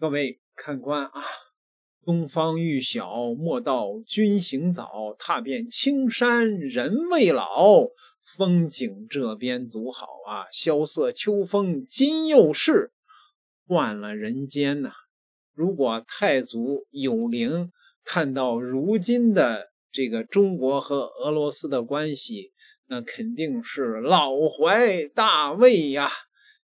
各位看官啊，东方欲晓，莫道君行早，踏遍青山人未老，风景这边独好啊！萧瑟秋风今又是，换了人间呐！如果太祖有灵，看到如今的这个中国和俄罗斯的关系，那肯定是老怀大慰呀！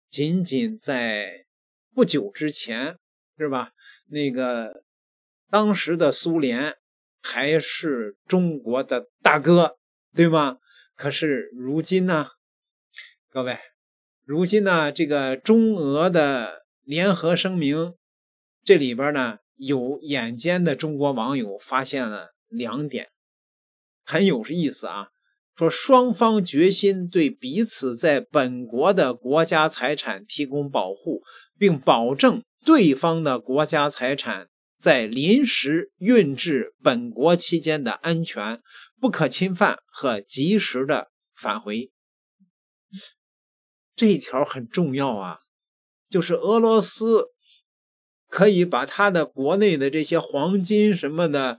仅仅在不久之前。是吧？那个当时的苏联还是中国的大哥，对吗？可是如今呢，各位，如今呢，这个中俄的联合声明，这里边呢，有眼尖的中国网友发现了两点，很有意思啊。说双方决心对彼此在本国的国家财产提供保护，并保证。对方的国家财产在临时运至本国期间的安全不可侵犯和及时的返回，这一条很重要啊。就是俄罗斯可以把他的国内的这些黄金什么的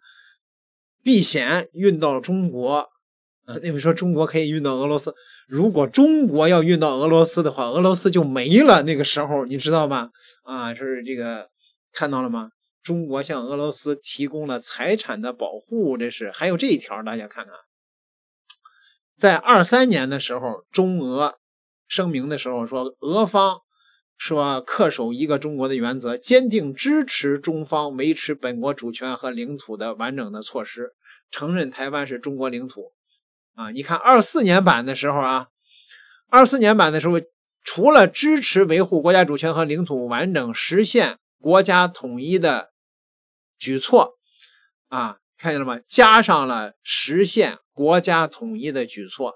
避险运到中国，呃，那边说中国可以运到俄罗斯。如果中国要运到俄罗斯的话，俄罗斯就没了。那个时候你知道吗？啊，是这个看到了吗？中国向俄罗斯提供了财产的保护，这是还有这一条，大家看看。在二三年的时候，中俄声明的时候说，俄方说恪守一个中国的原则，坚定支持中方维持本国主权和领土的完整的措施，承认台湾是中国领土。啊，你看二四年版的时候啊，二四年版的时候，除了支持维护国家主权和领土完整、实现国家统一的举措啊，看见了吗？加上了实现国家统一的举措，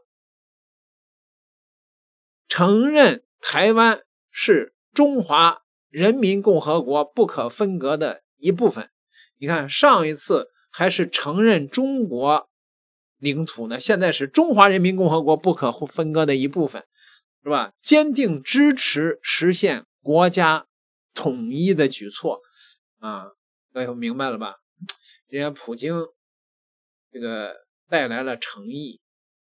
承认台湾是中华人民共和国不可分割的一部分。你看上一次还是承认中国。领土呢，现在是中华人民共和国不可分割的一部分，是吧？坚定支持实现国家统一的举措，啊，哎，我明白了吧？人家普京这个带来了诚意，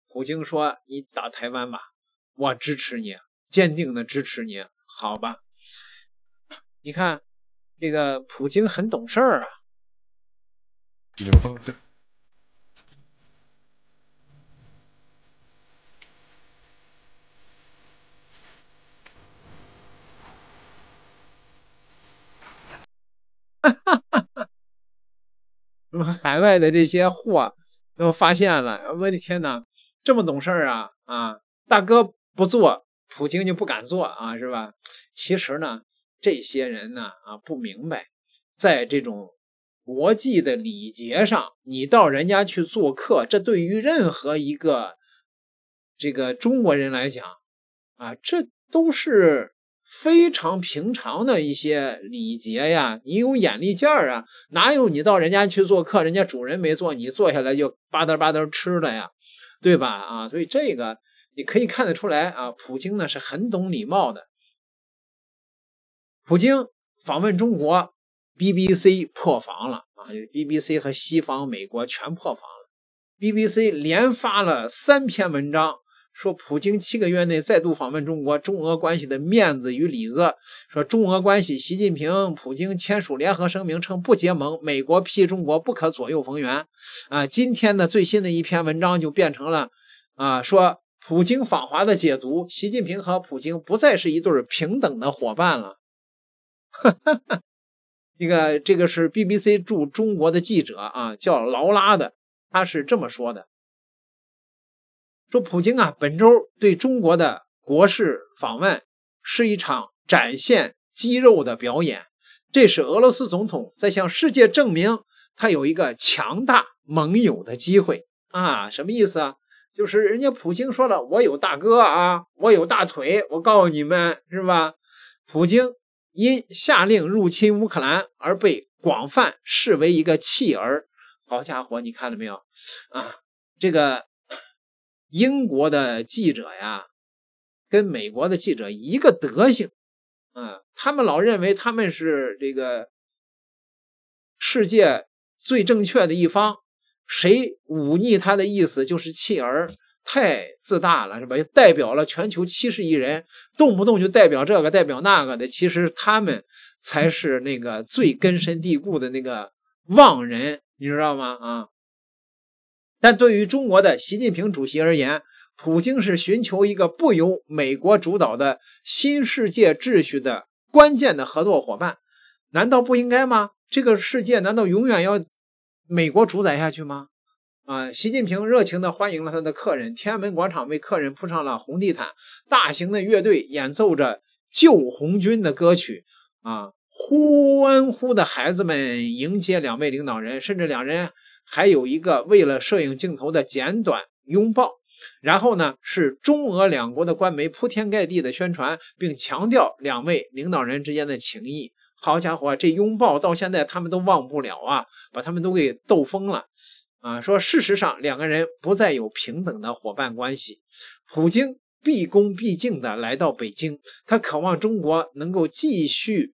普京说：“你打台湾吧，我支持你，坚定的支持你。”好吧？你看，这个普京很懂事儿啊。海外的这些货都发现了，我的天哪，这么懂事儿啊啊！大哥不做，普京就不敢做啊，是吧？其实呢，这些人呢啊，不明白，在这种国际的礼节上，你到人家去做客，这对于任何一个这个中国人来讲啊，这都是。非常平常的一些礼节呀，你有眼力劲儿啊？哪有你到人家去做客，人家主人没坐，你坐下来就吧嗒吧嗒吃的呀，对吧？啊，所以这个你可以看得出来啊，普京呢是很懂礼貌的。普京访问中国，BBC 破防了啊！BBC 和西方美国全破防了，BBC 连发了三篇文章。说普京七个月内再度访问中国，中俄关系的面子与里子。说中俄关系，习近平、普京签署联合声明，称不结盟。美国批中国不可左右逢源。啊，今天呢最新的一篇文章就变成了啊，说普京访华的解读，习近平和普京不再是一对平等的伙伴了。哈 哈，这个这个是 BBC 驻中国的记者啊，叫劳拉的，他是这么说的。说普京啊，本周对中国的国事访问是一场展现肌肉的表演。这是俄罗斯总统在向世界证明他有一个强大盟友的机会啊！什么意思啊？就是人家普京说了，我有大哥啊，我有大腿。我告诉你们，是吧？普京因下令入侵乌克兰而被广泛视为一个弃儿。好家伙，你看了没有啊？这个。英国的记者呀，跟美国的记者一个德行，啊，他们老认为他们是这个世界最正确的一方，谁忤逆他的意思就是弃儿，太自大了是吧？代表了全球七十亿人，动不动就代表这个、代表那个的，其实他们才是那个最根深蒂固的那个妄人，你知道吗？啊。但对于中国的习近平主席而言，普京是寻求一个不由美国主导的新世界秩序的关键的合作伙伴，难道不应该吗？这个世界难道永远要美国主宰下去吗？啊！习近平热情地欢迎了他的客人，天安门广场为客人铺上了红地毯，大型的乐队演奏着旧红军的歌曲，啊，欢呼的孩子们迎接两位领导人，甚至两人。还有一个为了摄影镜头的简短拥抱，然后呢是中俄两国的官媒铺天盖地的宣传，并强调两位领导人之间的情谊。好家伙，这拥抱到现在他们都忘不了啊，把他们都给逗疯了啊！说事实上两个人不再有平等的伙伴关系。普京毕恭毕敬的来到北京，他渴望中国能够继续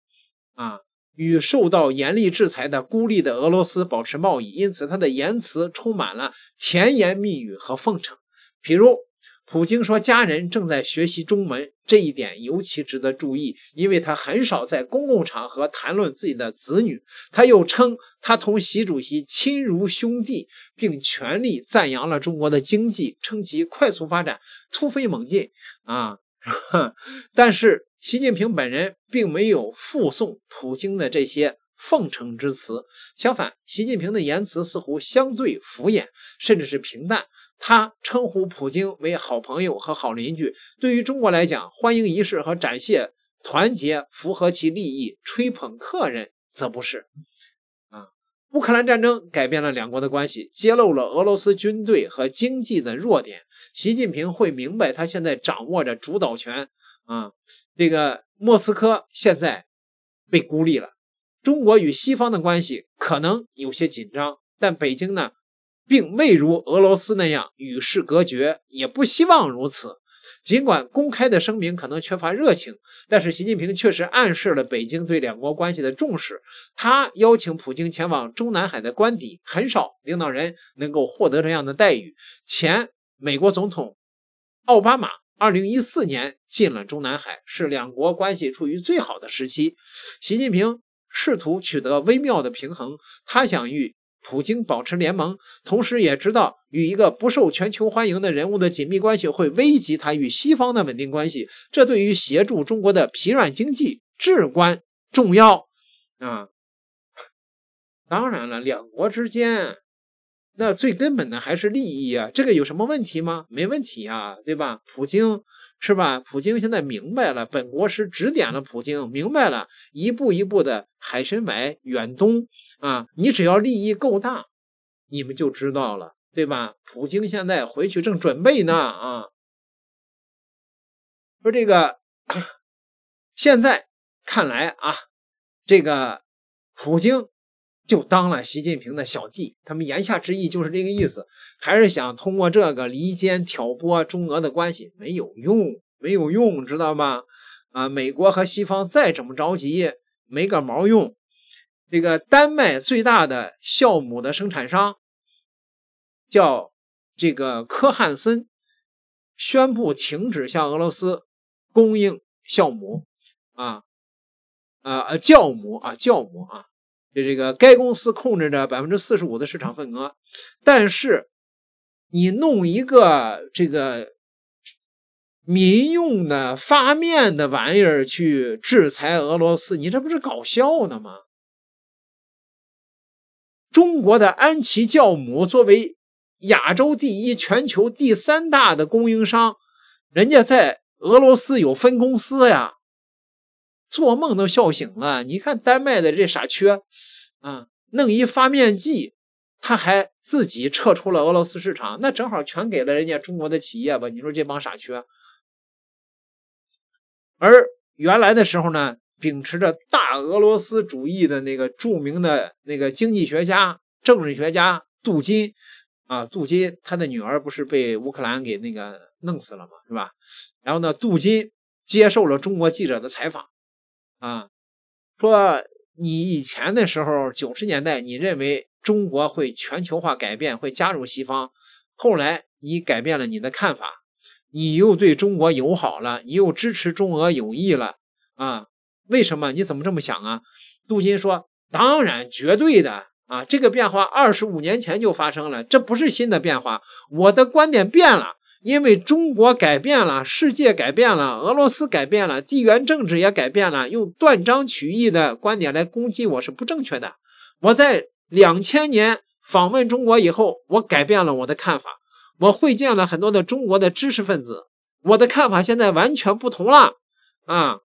啊。与受到严厉制裁的孤立的俄罗斯保持贸易，因此他的言辞充满了甜言蜜语和奉承。比如，普京说家人正在学习中文，这一点尤其值得注意，因为他很少在公共场合谈论自己的子女。他又称他同习主席亲如兄弟，并全力赞扬了中国的经济，称其快速发展、突飞猛进啊。但是。习近平本人并没有附送普京的这些奉承之词，相反，习近平的言辞似乎相对敷衍，甚至是平淡。他称呼普京为好朋友和好邻居。对于中国来讲，欢迎仪式和展现团结符合其利益；吹捧客人则不是。啊，乌克兰战争改变了两国的关系，揭露了俄罗斯军队和经济的弱点。习近平会明白，他现在掌握着主导权。啊，这个莫斯科现在被孤立了。中国与西方的关系可能有些紧张，但北京呢，并未如俄罗斯那样与世隔绝，也不希望如此。尽管公开的声明可能缺乏热情，但是习近平确实暗示了北京对两国关系的重视。他邀请普京前往中南海的官邸，很少领导人能够获得这样的待遇。前美国总统奥巴马，二零一四年。进了中南海，是两国关系处于最好的时期。习近平试图取得微妙的平衡，他想与普京保持联盟，同时也知道与一个不受全球欢迎的人物的紧密关系会危及他与西方的稳定关系。这对于协助中国的疲软经济至关重要啊！当然了，两国之间那最根本的还是利益啊，这个有什么问题吗？没问题呀，对吧？普京。是吧？普京现在明白了，本国师指点了普京，明白了，一步一步的海参崴、远东啊，你只要利益够大，你们就知道了，对吧？普京现在回去正准备呢啊，说这个，现在看来啊，这个普京。就当了习近平的小弟，他们言下之意就是这个意思，还是想通过这个离间挑拨中俄的关系，没有用，没有用，知道吗？啊，美国和西方再怎么着急，没个毛用。这个丹麦最大的酵母的生产商叫这个科汉森，宣布停止向俄罗斯供应酵母啊，呃酵母啊，酵母啊。这这个该公司控制着百分之四十五的市场份额，但是你弄一个这个民用的发面的玩意儿去制裁俄罗斯，你这不是搞笑呢吗？中国的安琪酵母作为亚洲第一、全球第三大的供应商，人家在俄罗斯有分公司呀。做梦都笑醒了！你看丹麦的这傻缺，啊，弄一发面剂，他还自己撤出了俄罗斯市场，那正好全给了人家中国的企业吧？你说这帮傻缺。而原来的时候呢，秉持着大俄罗斯主义的那个著名的那个经济学家、政治学家杜金，啊，杜金他的女儿不是被乌克兰给那个弄死了吗？是吧？然后呢，杜金接受了中国记者的采访。啊，说你以前的时候，九十年代，你认为中国会全球化改变，会加入西方。后来你改变了你的看法，你又对中国友好了，你又支持中俄友谊了。啊，为什么？你怎么这么想啊？杜金说：“当然，绝对的啊，这个变化二十五年前就发生了，这不是新的变化，我的观点变了。”因为中国改变了，世界改变了，俄罗斯改变了，地缘政治也改变了。用断章取义的观点来攻击我是不正确的。我在两千年访问中国以后，我改变了我的看法。我会见了很多的中国的知识分子，我的看法现在完全不同了。啊，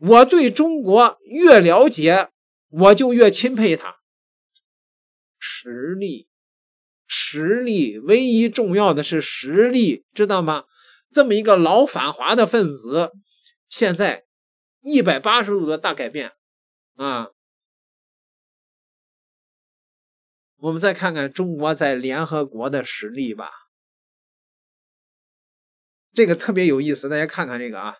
我对中国越了解，我就越钦佩它实力。实力唯一重要的是实力，知道吗？这么一个老反华的分子，现在一百八十度的大改变，啊！我们再看看中国在联合国的实力吧，这个特别有意思，大家看看这个啊。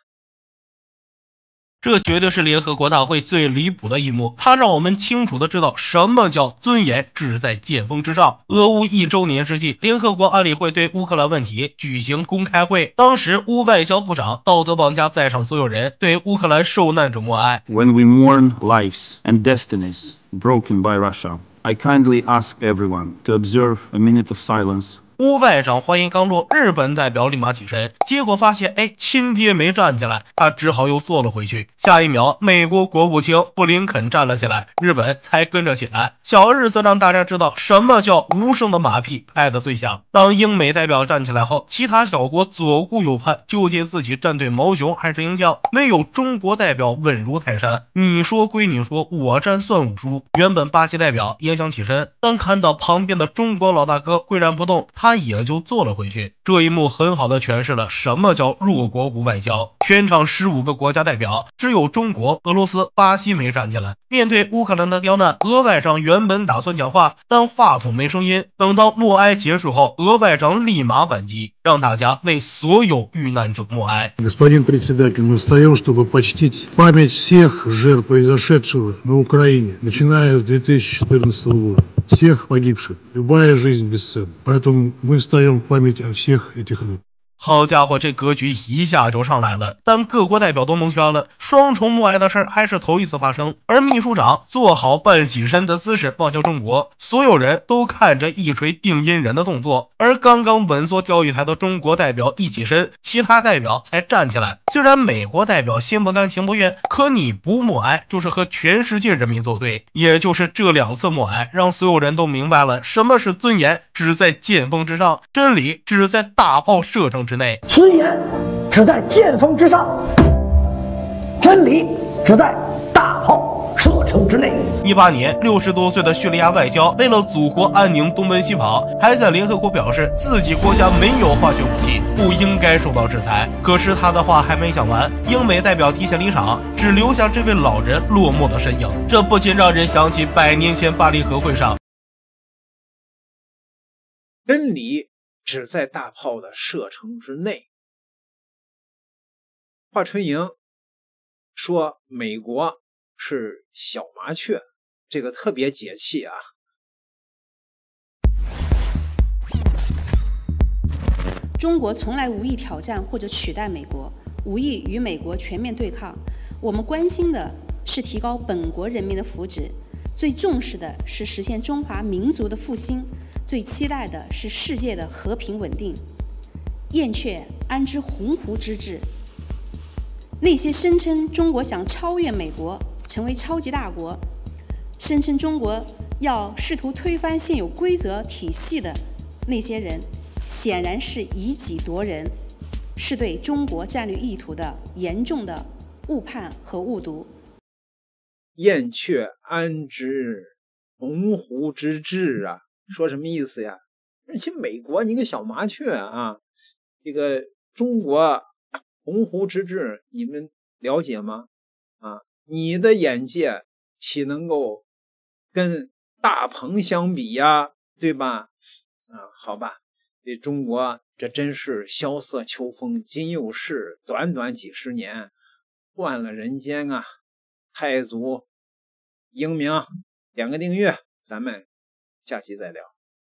这绝对是联合国大会最离谱的一幕，它让我们清楚的知道什么叫尊严，只在剑锋之上。俄乌一周年之际，联合国安理会对乌克兰问题举行公开会，当时乌外交部长道德绑架在场所有人，对乌克兰受难者默哀。When we mourn lives and destinies broken by Russia, I kindly ask everyone to observe a minute of silence. 屋外长话音刚落，日本代表立马起身，结果发现，哎，亲爹没站起来，他只好又坐了回去。下一秒，美国国务卿布林肯站了起来，日本才跟着起来。小日子让大家知道什么叫无声的马屁拍得最响。当英美代表站起来后，其他小国左顾右盼，纠结自己站队毛熊还是鹰酱，没有中国代表稳如泰山。你说归你说，我站算我输。原本巴西代表也想起身，当看到旁边的中国老大哥岿然不动，他。他也就坐了回去。这一幕很好的诠释了什么叫弱国无外交全场十五个国家代表只有中国俄罗斯巴西没站起来面对乌克兰的刁难俄外长原本打算讲话但话筒没声音等到默哀结束后俄外长立马反击让大家为所有遇难者默哀 всех этих 好家伙，这格局一下就上来了，但各国代表都蒙圈了。双重默哀的事儿还是头一次发生，而秘书长做好半起身的姿势望向中国，所有人都看着一锤定音人的动作。而刚刚稳坐钓鱼台的中国代表一起身，其他代表才站起来。虽然美国代表心不甘情不愿，可你不默哀就是和全世界人民作对。也就是这两次默哀，让所有人都明白了什么是尊严，只在剑锋之上，真理只在大炮射程。之内，尊严只在剑锋之上；真理只在大炮射程之内。一八年，六十多岁的叙利亚外交为了祖国安宁东奔西跑，还在联合国表示自己国家没有化学武器，不应该受到制裁。可是他的话还没讲完，英美代表提前离场，只留下这位老人落寞的身影。这不禁让人想起百年前巴黎和会上，真理。只在大炮的射程之内。华春莹说：“美国是小麻雀，这个特别解气啊！”中国从来无意挑战或者取代美国，无意与美国全面对抗。我们关心的是提高本国人民的福祉，最重视的是实现中华民族的复兴。最期待的是世界的和平稳定。燕雀安知鸿鹄之志？那些声称中国想超越美国成为超级大国，声称中国要试图推翻现有规则体系的那些人，显然是以己度人，是对中国战略意图的严重的误判和误读。燕雀安知鸿鹄之志啊！说什么意思呀？而且美国，你个小麻雀啊！这个中国鸿鹄之志，你们了解吗？啊，你的眼界岂能够跟大鹏相比呀？对吧？啊，好吧，这中国这真是萧瑟秋风今又是，短短几十年换了人间啊！太祖英明，点个订阅，咱们。下期再聊。